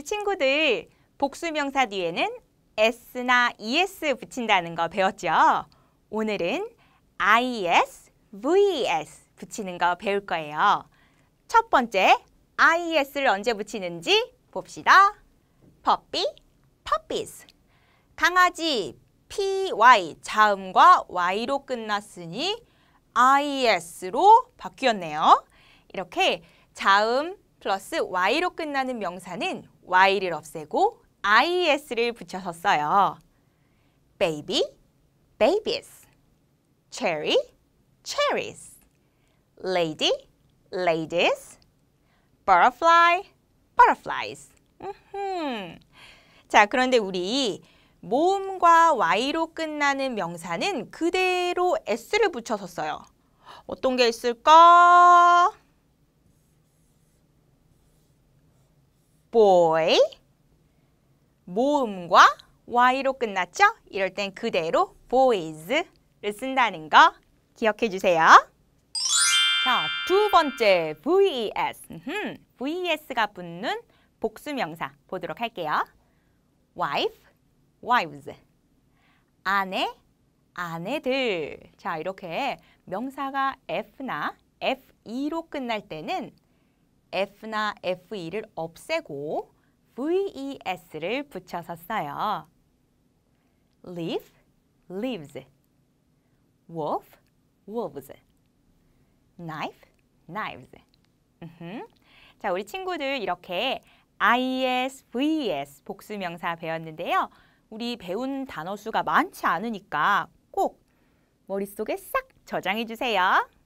우리 친구들 복수명사 뒤에는 s나 es 붙인다는 거 배웠죠? 오늘은 is, vs 붙이는 거 배울 거예요. 첫 번째, is를 언제 붙이는지 봅시다. puppy, puppies. 강아지, py, 자음과 y로 끝났으니 is로 바뀌었네요. 이렇게 자음 플러스 y로 끝나는 명사는 y를 없애고 is를 붙여서 써요. baby, babies, cherry, cherries, lady, ladies, butterfly, butterflies. 음흠. 자, 그런데 우리 모음과 y로 끝나는 명사는 그대로 s를 붙여서 써요. 어떤 게 있을까? boy 모음과 y로 끝났죠? 이럴 땐 그대로 boys를 쓴다는 거 기억해 주세요. 자, 두 번째 VES. 음, VES가 붙는 복수명사 보도록 할게요. wife, wives. 아내, 아내들. 자, 이렇게 명사가 F나 FE로 끝날 때는 F나 FE를 없애고 VES를 붙여서 써요. leaf, leaves, wolf, wolves, knife, knives. 자, 우리 친구들 이렇게 IS, e VS e 복수명사 배웠는데요. 우리 배운 단어 수가 많지 않으니까 꼭 머릿속에 싹 저장해 주세요.